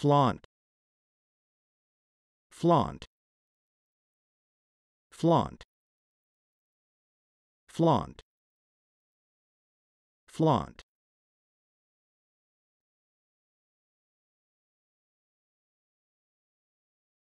flaunt flaunt flaunt flaunt flaunt